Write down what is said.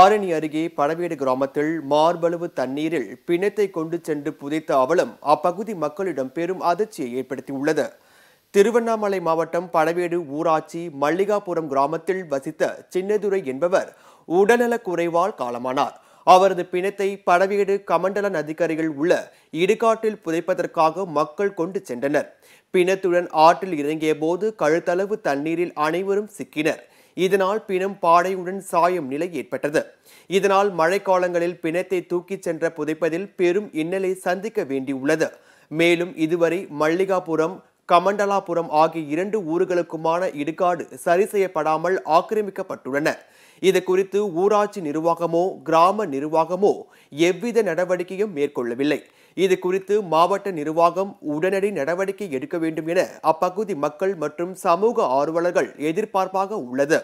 ஆரணி அருகே பழவேடு கிராமத்தில் மார்பளவு தண்ணீரில் பிணத்தை கொண்டு சென்று புதைத்த அவலம் அப்பகுதி மக்களிடம் பெரும் அதிர்ச்சியை ஏற்படுத்தியுள்ளது திருவண்ணாமலை மாவட்டம் பழவேடு ஊராட்சி மல்லிகாபுரம் கிராமத்தில் வசித்த சின்னதுரை என்பவர் உடல்நலக் குறைவால் காலமானார் அவரது பிணத்தை பழவேடு கமண்டல நதிக்கரையில் உள்ள இடுகாட்டில் புதைப்பதற்காக மக்கள் கொண்டு சென்றனர் பிணத்துடன் ஆற்றில் இறங்கிய போது கழுத்தளவு தண்ணீரில் அனைவரும் சிக்கினர் இதனால் பிணம் பாடையுடன் சாயும் நிலை ஏற்பட்டது இதனால் மழைக்காலங்களில் பிணத்தை தூக்கிச் சென்ற புதைப்பதில் பெரும் இன்னலை சந்திக்க வேண்டியுள்ளது மேலும் இதுவரை மல்லிகாபுரம் கமண்டலாபுரம் ஆகிய இரண்டு ஊர்களுக்குமான இடுகாடு சரி செய்யப்படாமல் ஆக்கிரமிக்கப்பட்டுள்ளன இது குறித்து ஊராட்சி நிர்வாகமோ கிராம நிர்வாகமோ எவ்வித நடவடிக்கையும் மேற்கொள்ளவில்லை இது குறித்து மாவட்ட நிர்வாகம் உடனடி நடவடிக்கை எடுக்க வேண்டும் என அப்பகுதி மக்கள் மற்றும் சமூக ஆர்வலர்கள் எதிர்பார்ப்பாக உள்ளது